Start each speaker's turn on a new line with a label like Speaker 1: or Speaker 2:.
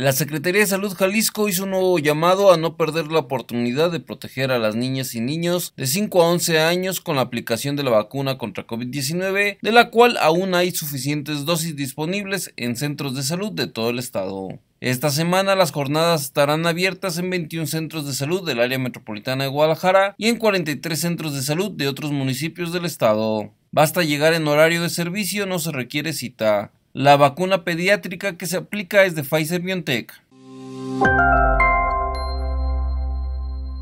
Speaker 1: La Secretaría de Salud Jalisco hizo un nuevo llamado a no perder la oportunidad de proteger a las niñas y niños de 5 a 11 años con la aplicación de la vacuna contra COVID-19, de la cual aún hay suficientes dosis disponibles en centros de salud de todo el estado. Esta semana las jornadas estarán abiertas en 21 centros de salud del área metropolitana de Guadalajara y en 43 centros de salud de otros municipios del estado. Basta llegar en horario de servicio, no se requiere cita. La vacuna pediátrica que se aplica es de Pfizer BioNTech.